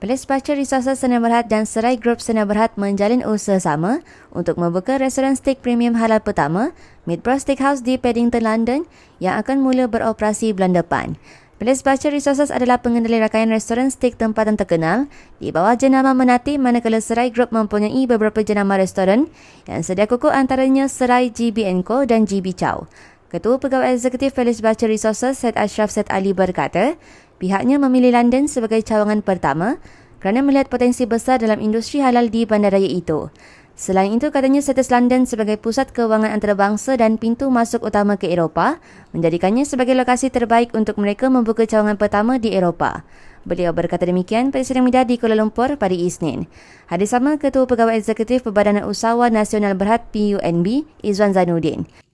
Pelis Baca Risasa Sena Berhad dan Serai Group Sena Berhad menjalin usaha sama untuk membuka restoran steak premium halal pertama, Midbrow Steakhouse di Paddington, London yang akan mula beroperasi bulan depan. Pelis Baca Resources adalah pengendali rakaian restoran steak tempatan terkenal di bawah jenama Menati manakala Serai Group mempunyai beberapa jenama restoran yang sedia kuku antaranya Serai GB Co dan GB Chow. Ketua Pegawai Eksekutif Pelis Baca Resources Syed Ashraf Syed Ali berkata, Pihaknya memilih London sebagai cawangan pertama kerana melihat potensi besar dalam industri halal di bandaraya itu. Selain itu, katanya status London sebagai pusat kewangan antarabangsa dan pintu masuk utama ke Eropah menjadikannya sebagai lokasi terbaik untuk mereka membuka cawangan pertama di Eropah. Beliau berkata demikian pada sidang media di Kuala Lumpur pada Isnin. Hadis sama Ketua Pegawai Eksekutif Perbadanan Usahawan Nasional Berhad PUNB, Izwan Zainuddin.